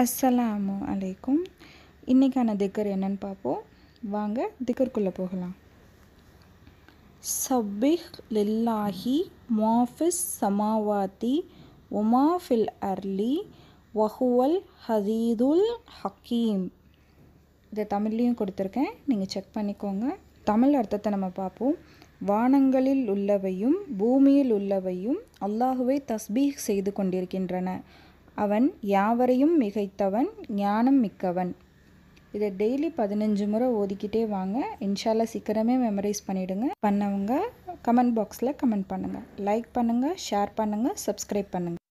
அஸ்ஸலாமு அலைக்கும் இன்றைக்கான திக்கர் என்னன்னு பார்ப்போம் வாங்க திக்கருக்குள்ளே போகலாம் சபிஹ் லில்லாஹி மாஃபிஸ் சமாவாத்தி உமாஃபில் அர்லி வஹுவல் ஹதீதுல் ஹக்கீம் இதை தமிழ்லேயும் கொடுத்துருக்கேன் நீங்கள் செக் பண்ணிக்கோங்க தமிழ் அர்த்தத்தை நம்ம பார்ப்போம் வானங்களில் உள்ளவையும் பூமியில் உள்ளவையும் அல்லாஹுவை தஸ்பீஹ் செய்து கொண்டிருக்கின்றன அவன் யாவரையும் மிகைத்தவன் ஞானம் மிக்கவன் இதை டெய்லி பதினஞ்சு முறை ஓதிக்கிட்டே வாங்க இன்ஷால்லா சீக்கிரமே மெமரைஸ் பண்ணிவிடுங்க பண்ணவங்க கமெண்ட் பாக்ஸில் கமெண்ட் பண்ணுங்கள் லைக் பண்ணுங்கள் ஷேர் பண்ணுங்கள் சப்ஸ்கிரைப் பண்ணுங்கள்